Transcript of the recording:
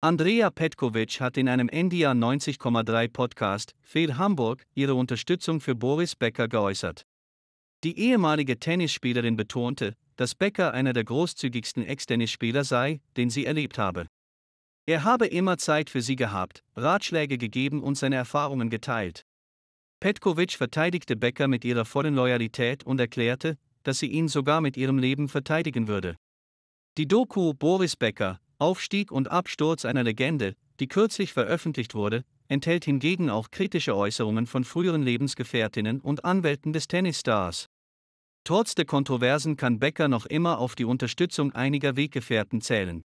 Andrea Petkovic hat in einem NDR 90,3 Podcast, Fehl Hamburg, ihre Unterstützung für Boris Becker geäußert. Die ehemalige Tennisspielerin betonte, dass Becker einer der großzügigsten Ex-Tennisspieler sei, den sie erlebt habe. Er habe immer Zeit für sie gehabt, Ratschläge gegeben und seine Erfahrungen geteilt. Petkovic verteidigte Becker mit ihrer vollen Loyalität und erklärte, dass sie ihn sogar mit ihrem Leben verteidigen würde. Die Doku Boris Becker, Aufstieg und Absturz einer Legende, die kürzlich veröffentlicht wurde, enthält hingegen auch kritische Äußerungen von früheren Lebensgefährtinnen und Anwälten des Tennisstars. Trotz der Kontroversen kann Becker noch immer auf die Unterstützung einiger Weggefährten zählen.